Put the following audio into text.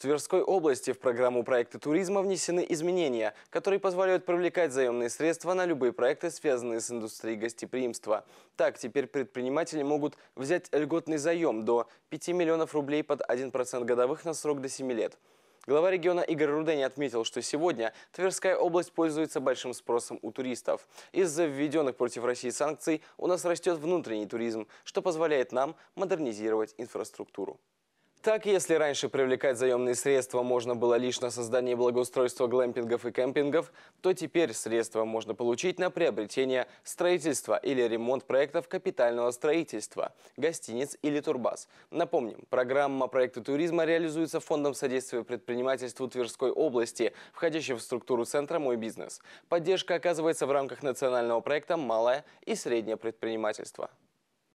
В Тверской области в программу проекта туризма внесены изменения, которые позволяют привлекать заемные средства на любые проекты, связанные с индустрией гостеприимства. Так, теперь предприниматели могут взять льготный заем до 5 миллионов рублей под 1% годовых на срок до 7 лет. Глава региона Игорь Рудень отметил, что сегодня Тверская область пользуется большим спросом у туристов. Из-за введенных против России санкций у нас растет внутренний туризм, что позволяет нам модернизировать инфраструктуру. Так, если раньше привлекать заемные средства можно было лишь на создание благоустройства глэмпингов и кемпингов, то теперь средства можно получить на приобретение строительства или ремонт проектов капитального строительства, гостиниц или турбаз. Напомним, программа проекта туризма реализуется Фондом содействия предпринимательству Тверской области, входящим в структуру Центра «Мой бизнес». Поддержка оказывается в рамках национального проекта «Малое и среднее предпринимательство».